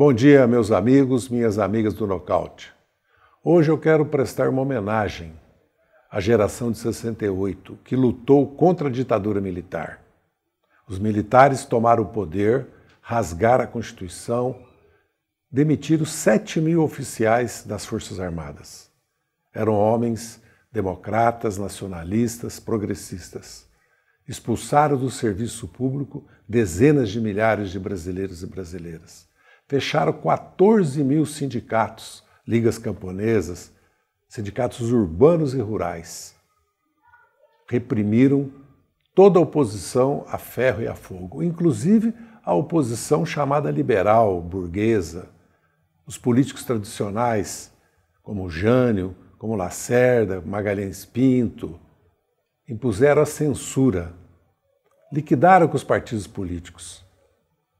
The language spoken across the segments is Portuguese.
Bom dia, meus amigos, minhas amigas do Nocaute. Hoje eu quero prestar uma homenagem à geração de 68 que lutou contra a ditadura militar. Os militares tomaram o poder, rasgaram a Constituição, demitiram 7 mil oficiais das Forças Armadas. Eram homens democratas, nacionalistas, progressistas. Expulsaram do serviço público dezenas de milhares de brasileiros e brasileiras fecharam 14 mil sindicatos, ligas camponesas, sindicatos urbanos e rurais. Reprimiram toda a oposição a ferro e a fogo, inclusive a oposição chamada liberal, burguesa, os políticos tradicionais, como Jânio, como Lacerda, Magalhães Pinto, impuseram a censura, liquidaram com os partidos políticos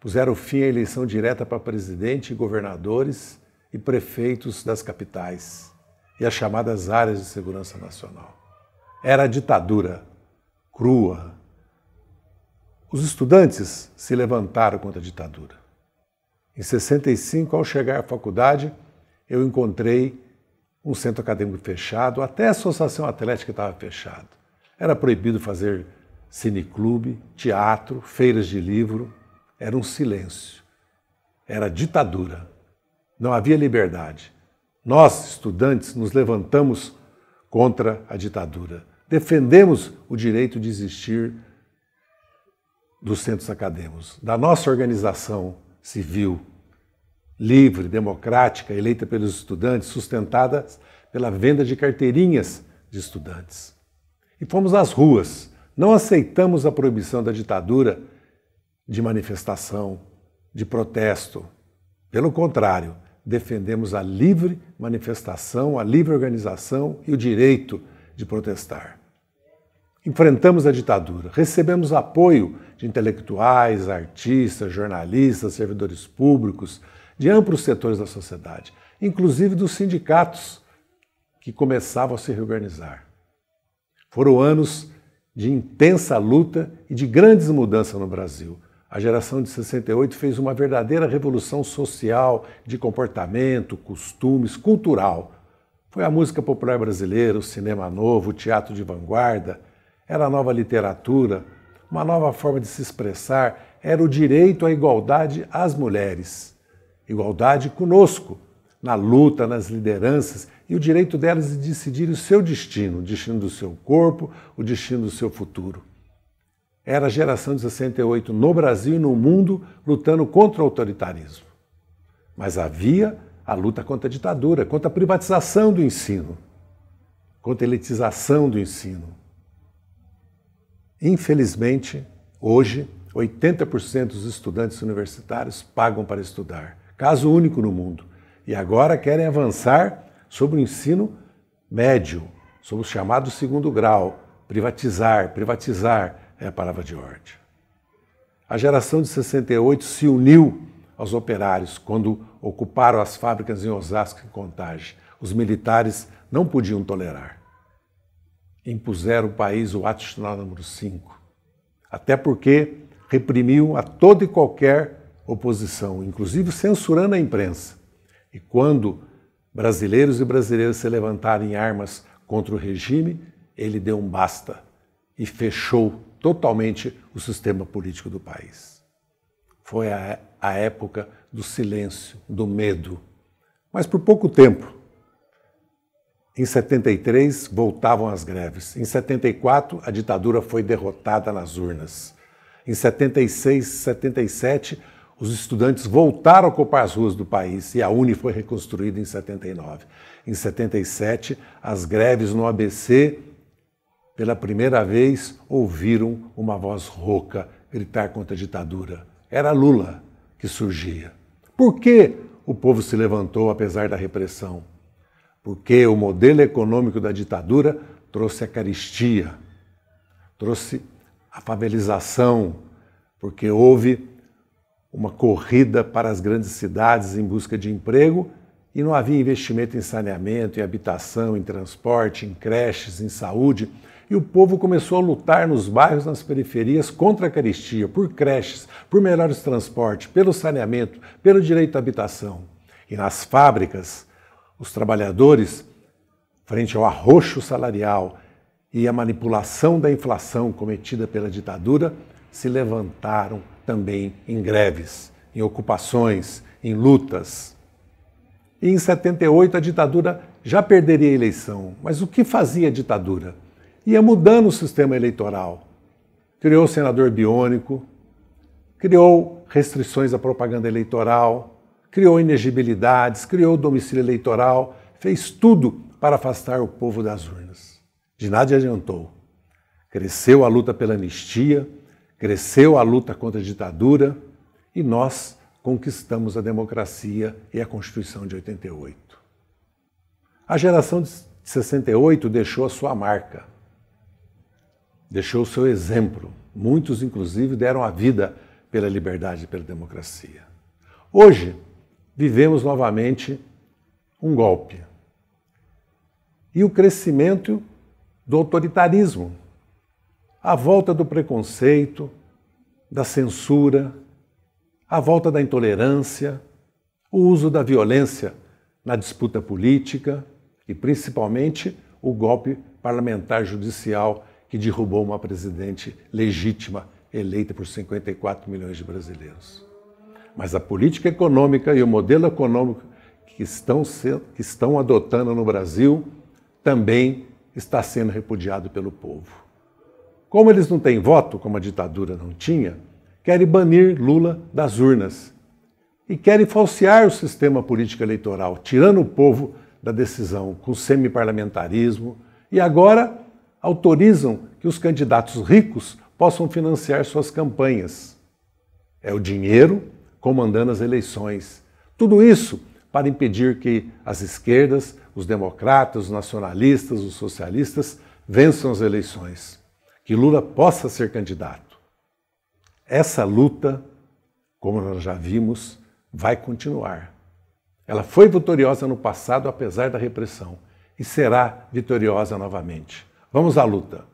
puseram fim à eleição direta para presidente, governadores e prefeitos das capitais e as chamadas áreas de segurança nacional. Era a ditadura crua. Os estudantes se levantaram contra a ditadura. Em 65, ao chegar à faculdade, eu encontrei um centro acadêmico fechado, até a Associação Atlética estava fechada. Era proibido fazer cineclube, teatro, feiras de livro, era um silêncio, era ditadura, não havia liberdade. Nós, estudantes, nos levantamos contra a ditadura, defendemos o direito de existir dos centros acadêmicos, da nossa organização civil, livre, democrática, eleita pelos estudantes, sustentada pela venda de carteirinhas de estudantes. E fomos às ruas. Não aceitamos a proibição da ditadura de manifestação, de protesto. Pelo contrário, defendemos a livre manifestação, a livre organização e o direito de protestar. Enfrentamos a ditadura, recebemos apoio de intelectuais, artistas, jornalistas, servidores públicos, de amplos setores da sociedade, inclusive dos sindicatos que começavam a se reorganizar. Foram anos de intensa luta e de grandes mudanças no Brasil, a geração de 68 fez uma verdadeira revolução social, de comportamento, costumes, cultural. Foi a música popular brasileira, o cinema novo, o teatro de vanguarda, era a nova literatura, uma nova forma de se expressar, era o direito à igualdade às mulheres. Igualdade conosco, na luta, nas lideranças e o direito delas de decidir o seu destino, o destino do seu corpo, o destino do seu futuro era a geração de 68 no Brasil e no mundo lutando contra o autoritarismo. Mas havia a luta contra a ditadura, contra a privatização do ensino, contra a elitização do ensino. Infelizmente, hoje, 80% dos estudantes universitários pagam para estudar, caso único no mundo. E agora querem avançar sobre o ensino médio, sobre o chamado segundo grau, privatizar, privatizar, é a palavra de ordem. A geração de 68 se uniu aos operários quando ocuparam as fábricas em Osasco e Contagem. Os militares não podiam tolerar. Impuseram o país o ato institucional número 5, até porque reprimiam a toda e qualquer oposição, inclusive censurando a imprensa. E quando brasileiros e brasileiras se levantaram em armas contra o regime, ele deu um basta e fechou totalmente o sistema político do país. Foi a, a época do silêncio, do medo, mas por pouco tempo. Em 73 voltavam as greves. Em 74 a ditadura foi derrotada nas urnas. Em 76, 77 os estudantes voltaram a ocupar as ruas do país e a Uni foi reconstruída em 79. Em 77 as greves no ABC pela primeira vez, ouviram uma voz rouca gritar contra a ditadura. Era Lula que surgia. Por que o povo se levantou apesar da repressão? Porque o modelo econômico da ditadura trouxe a caristia, trouxe a favelização, porque houve uma corrida para as grandes cidades em busca de emprego e não havia investimento em saneamento, em habitação, em transporte, em creches, em saúde e o povo começou a lutar nos bairros, nas periferias, contra a caristia, por creches, por melhores transportes, pelo saneamento, pelo direito à habitação. E nas fábricas, os trabalhadores, frente ao arroxo salarial e à manipulação da inflação cometida pela ditadura, se levantaram também em greves, em ocupações, em lutas. E em 78 a ditadura já perderia a eleição. Mas o que fazia a ditadura? ia mudando o sistema eleitoral. Criou o senador biônico, criou restrições à propaganda eleitoral, criou inegibilidades, criou domicílio eleitoral, fez tudo para afastar o povo das urnas. De nada adiantou. Cresceu a luta pela anistia, cresceu a luta contra a ditadura e nós conquistamos a democracia e a Constituição de 88. A geração de 68 deixou a sua marca deixou o seu exemplo. Muitos, inclusive, deram a vida pela liberdade e pela democracia. Hoje, vivemos novamente um golpe. E o crescimento do autoritarismo, a volta do preconceito, da censura, a volta da intolerância, o uso da violência na disputa política e, principalmente, o golpe parlamentar judicial que derrubou uma presidente legítima eleita por 54 milhões de brasileiros. Mas a política econômica e o modelo econômico que estão, sendo, que estão adotando no Brasil também está sendo repudiado pelo povo. Como eles não têm voto, como a ditadura não tinha, querem banir Lula das urnas e querem falsear o sistema político eleitoral, tirando o povo da decisão com semiparlamentarismo e agora autorizam que os candidatos ricos possam financiar suas campanhas. É o dinheiro comandando as eleições. Tudo isso para impedir que as esquerdas, os democratas, os nacionalistas, os socialistas vençam as eleições, que Lula possa ser candidato. Essa luta, como nós já vimos, vai continuar. Ela foi vitoriosa no passado, apesar da repressão, e será vitoriosa novamente. Vamos à luta.